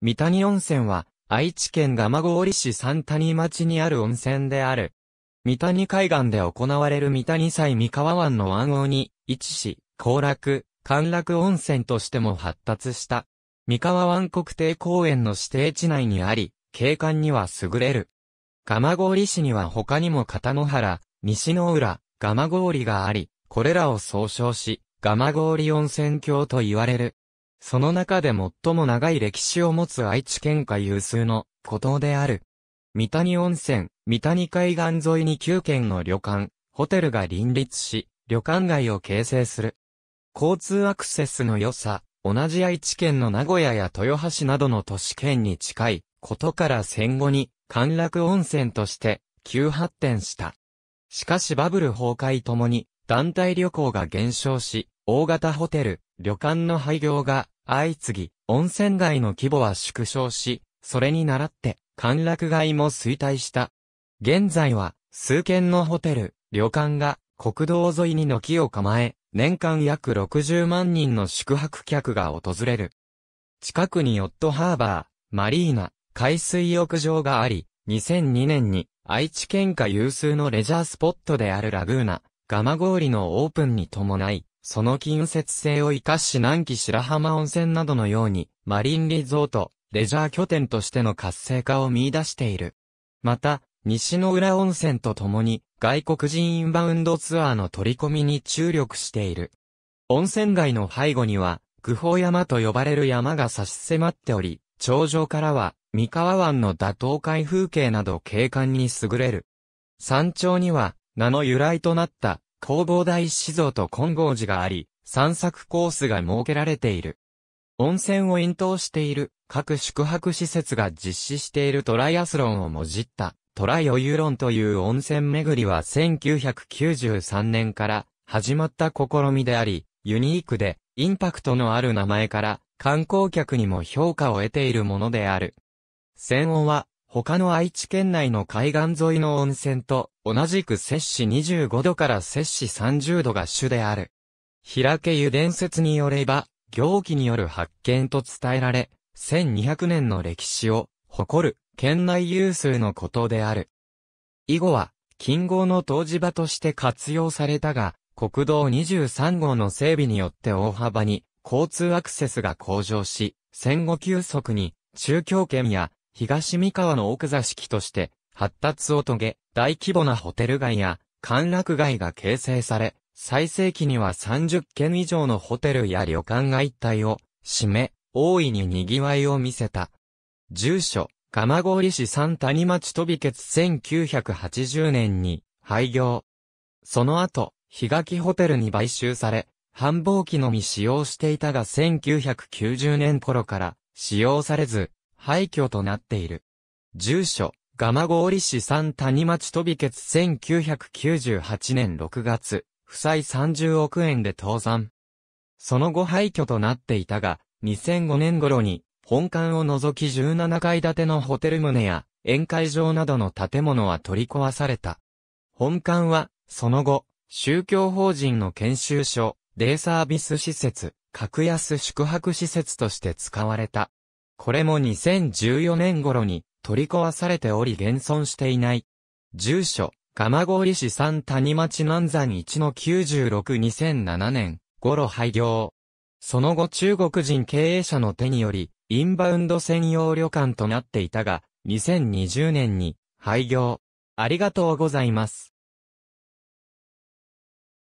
三谷温泉は、愛知県蒲郡市三谷町にある温泉である。三谷海岸で行われる三谷祭三河湾の湾王に、位置し、行楽、歓楽温泉としても発達した。三河湾国定公園の指定地内にあり、景観には優れる。蒲郡市には他にも片野原、西の浦、蒲郡があり、これらを総称し、蒲郡温泉郷と言われる。その中で最も長い歴史を持つ愛知県下有数の古島である。三谷温泉、三谷海岸沿いに9軒の旅館、ホテルが林立し、旅館街を形成する。交通アクセスの良さ、同じ愛知県の名古屋や豊橋などの都市圏に近いことから戦後に歓楽温泉として急発展した。しかしバブル崩壊ともに団体旅行が減少し、大型ホテル、旅館の廃業が相次ぎ、温泉街の規模は縮小し、それに倣って、歓楽街も衰退した。現在は、数軒のホテル、旅館が国道沿いに軒を構え、年間約60万人の宿泊客が訪れる。近くにヨットハーバー、マリーナ、海水浴場があり、2002年に愛知県下有数のレジャースポットであるラグーナ、蒲郡のオープンに伴い、その近接性を生かし南紀白浜温泉などのように、マリンリゾート、レジャー拠点としての活性化を見出している。また、西の浦温泉とともに、外国人インバウンドツアーの取り込みに注力している。温泉街の背後には、愚宝山と呼ばれる山が差し迫っており、頂上からは、三河湾の打倒海風景など景観に優れる。山頂には、名の由来となった弘法大師像と金剛寺があり、散策コースが設けられている。温泉を引頭している各宿泊施設が実施しているトライアスロンをもじったトライオユロンという温泉巡りは1993年から始まった試みであり、ユニークでインパクトのある名前から観光客にも評価を得ているものである。泉温は他の愛知県内の海岸沿いの温泉と同じく摂氏25度から摂氏30度が主である。平家湯伝説によれば、行基による発見と伝えられ、1200年の歴史を誇る県内有数のことである。以後は、近郷の湯治場として活用されたが、国道23号の整備によって大幅に交通アクセスが向上し、戦後急速に中京圏や東三河の奥座敷として発達を遂げ、大規模なホテル街や歓楽街が形成され、最盛期には30軒以上のホテルや旅館が一体を占め、大いに賑わいを見せた。住所、蒲郡市三谷町飛び決1980年に廃業。その後、日垣ホテルに買収され、繁忙期のみ使用していたが1990年頃から使用されず、廃墟となっている。住所、蒲郡市三谷町飛び決1998年6月、負債30億円で倒産。その後廃墟となっていたが、2005年頃に、本館を除き17階建てのホテル棟や、宴会場などの建物は取り壊された。本館は、その後、宗教法人の研修所、デイサービス施設、格安宿泊施設として使われた。これも2014年頃に取り壊されており現存していない。住所、蒲郡市三谷町南山1の962007年頃廃業。その後中国人経営者の手により、インバウンド専用旅館となっていたが、2020年に廃業。ありがとうございます。